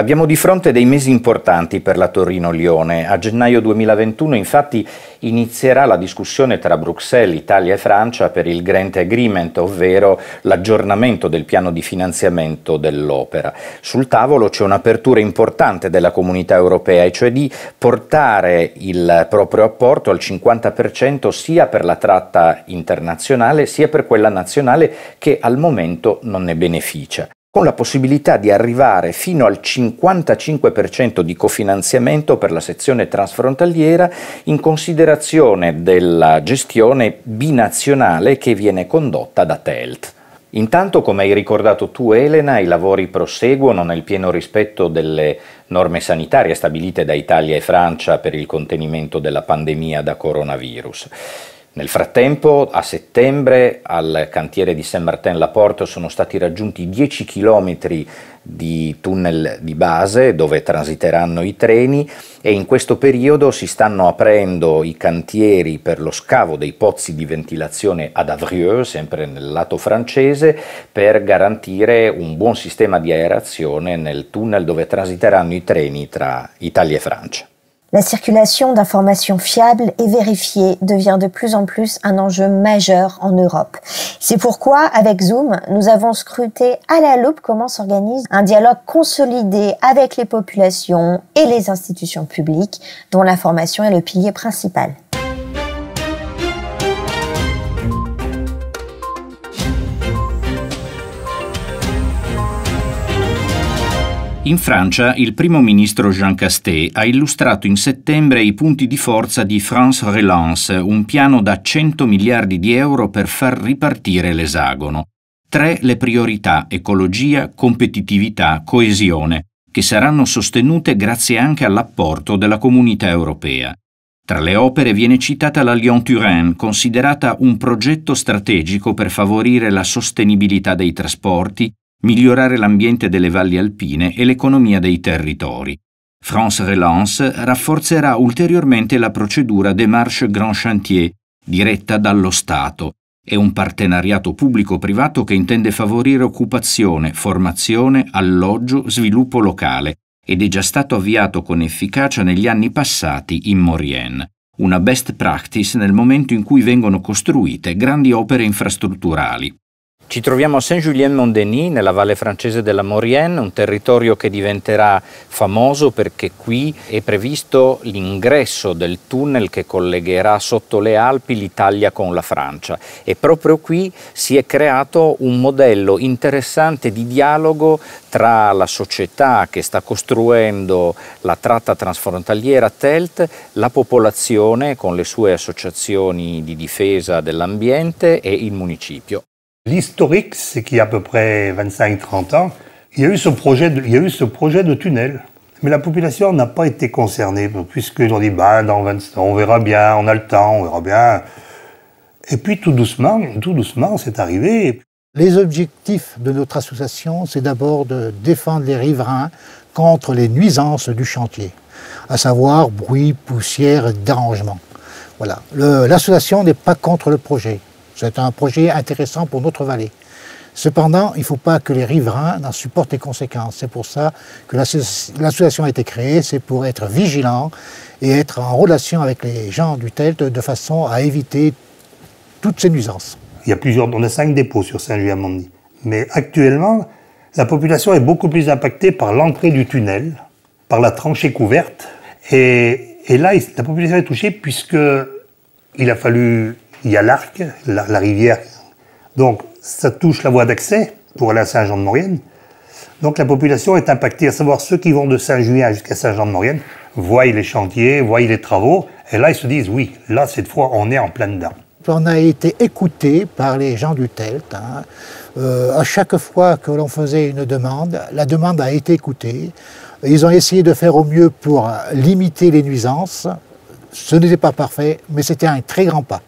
Abbiamo di fronte dei mesi importanti per la Torino-Lione. A gennaio 2021 infatti inizierà la discussione tra Bruxelles, Italia e Francia per il Grant Agreement, ovvero l'aggiornamento del piano di finanziamento dell'opera. Sul tavolo c'è un'apertura importante della comunità europea, e cioè di portare il proprio apporto al 50% sia per la tratta internazionale sia per quella nazionale che al momento non ne beneficia con la possibilità di arrivare fino al 55% di cofinanziamento per la sezione transfrontaliera in considerazione della gestione binazionale che viene condotta da TELT. Intanto, come hai ricordato tu Elena, i lavori proseguono nel pieno rispetto delle norme sanitarie stabilite da Italia e Francia per il contenimento della pandemia da coronavirus. Nel frattempo, a settembre, al cantiere di Saint-Martin-Laporte sono stati raggiunti 10 km di tunnel di base dove transiteranno i treni e in questo periodo si stanno aprendo i cantieri per lo scavo dei pozzi di ventilazione ad Avrieux, sempre nel lato francese, per garantire un buon sistema di aerazione nel tunnel dove transiteranno i treni tra Italia e Francia. La circulation d'informations fiables et vérifiées devient de plus en plus un enjeu majeur en Europe. C'est pourquoi, avec Zoom, nous avons scruté à la loupe comment s'organise un dialogue consolidé avec les populations et les institutions publiques dont l'information est le pilier principal. In Francia il primo ministro Jean Castex ha illustrato in settembre i punti di forza di France Relance, un piano da 100 miliardi di euro per far ripartire l'esagono. Tre le priorità ecologia, competitività, coesione, che saranno sostenute grazie anche all'apporto della comunità europea. Tra le opere viene citata la Lyon-Turin, considerata un progetto strategico per favorire la sostenibilità dei trasporti, migliorare l'ambiente delle valli alpine e l'economia dei territori. France Relance rafforzerà ulteriormente la procedura Démarche Grand Chantier, diretta dallo Stato, è un partenariato pubblico-privato che intende favorire occupazione, formazione, alloggio, sviluppo locale ed è già stato avviato con efficacia negli anni passati in Maurienne, una best practice nel momento in cui vengono costruite grandi opere infrastrutturali. Ci troviamo a Saint-Julien-Mondenis, nella valle francese della Maurienne, un territorio che diventerà famoso perché qui è previsto l'ingresso del tunnel che collegherà sotto le Alpi l'Italia con la Francia. E proprio qui si è creato un modello interessante di dialogo tra la società che sta costruendo la tratta transfrontaliera TELT, la popolazione con le sue associazioni di difesa dell'ambiente e il municipio. L'historique, c'est qu'il y a à peu près 25-30 ans, il y, a eu ce projet de, il y a eu ce projet de tunnel. Mais la population n'a pas été concernée, puisqu'ils ont dit, ben, dans on verra bien, on a le temps, on verra bien. Et puis tout doucement, tout doucement, c'est arrivé. Les objectifs de notre association, c'est d'abord de défendre les riverains contre les nuisances du chantier, à savoir bruit, poussière, dérangement. Voilà. L'association n'est pas contre le projet. C'est un projet intéressant pour notre vallée. Cependant, il ne faut pas que les riverains n'en supportent les conséquences. C'est pour ça que l'association a été créée, c'est pour être vigilant et être en relation avec les gens du TELT de façon à éviter toutes ces nuisances. Il y a plusieurs, on a cinq dépôts sur saint julien mondy Mais actuellement, la population est beaucoup plus impactée par l'entrée du tunnel, par la tranchée couverte. Et, là, la population est touchée puisque il a fallu il y a l'Arc, la, rivière. Donc, ça touche la voie d'accès pour aller à Saint-Jean-de-Maurienne. Donc, la population est impactée, à savoir ceux qui vont de Saint-Julien jusqu'à Saint-Jean-de-Maurienne voient les chantiers, voient les travaux, et là, ils se disent, oui, là, cette fois, on est en plein dedans. On a été écouté par les gens du TELT. Hein. Euh, à chaque fois que l'on faisait une demande, la demande a été écoutée. Ils ont essayé de faire au mieux pour limiter les nuisances. Ce n'était pas parfait, mais c'était un très grand pas.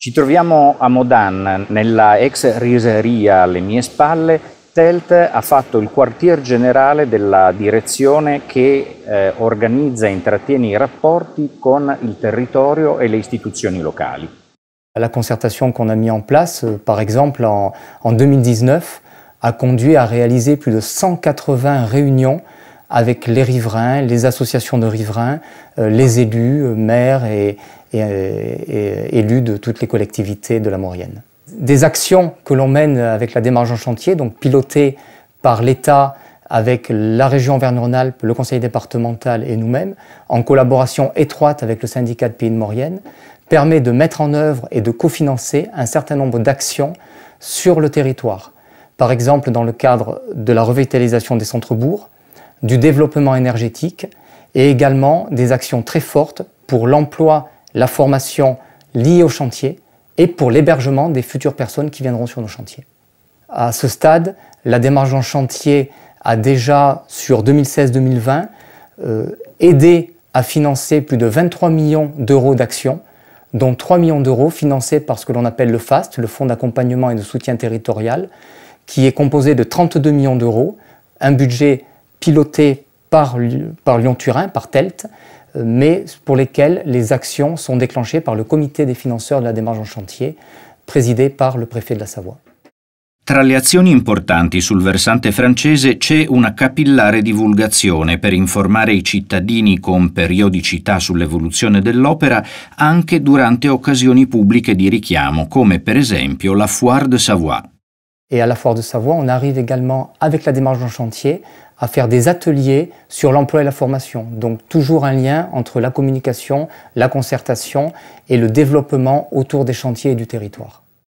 Ci troviamo a Modan, nella ex riseria alle mie spalle. Telt ha fatto il quartier generale della direzione che eh, organizza e intrattiene i rapporti con il territorio e le istituzioni locali. La concertazione che abbiamo messo in place, euh, per esempio, en, 2019, ha condotto a realizzare più di 180 riunioni avec les riverains, les associations de riverains, euh, les élus, euh, maires et, euh, élus de toutes les collectivités de la Maurienne. Des actions que l'on mène avec la démarche en chantier, donc pilotées par l'État avec la région Auvergne-Rhône-Alpes, le conseil départemental et nous-mêmes, en collaboration étroite avec le syndicat de Pays de Maurienne, permet de mettre en œuvre et de cofinancer un certain nombre d'actions sur le territoire. Par exemple, dans le cadre de la revitalisation des centres-bourgs, du développement énergétique et également des actions très fortes pour l'emploi, la formation liée au chantier et pour l'hébergement des futures personnes qui viendront sur nos chantiers. À ce stade, la démarche en chantier a déjà, sur 2016-2020, euh, aidé à financer plus de 23 millions d'euros d'actions, dont 3 millions d'euros financés par ce que l'on appelle le FAST, le Fonds d'accompagnement et de soutien territorial, qui est composé de 32 millions d'euros, un budget piloté par, Lyon-Turin, par TELT, euh, mais pour lesquelles les actions sont déclenchées par le comité des financeurs de la démarche en chantier, présidé par le préfet de la Savoie. Tra le azioni importanti sul versante francese c'è una capillare divulgazione per informare i cittadini con periodicità sull'evoluzione dell'opera anche durante occasioni pubbliche di richiamo, come per exemple la Foire de Savoie. Et à la Foire de Savoie, on arrive également, avec la démarche d'un chantier, à faire des ateliers sur l'emploi et la formation. Donc toujours un lien entre la communication, la concertation et le développement autour des chantiers et du territoire.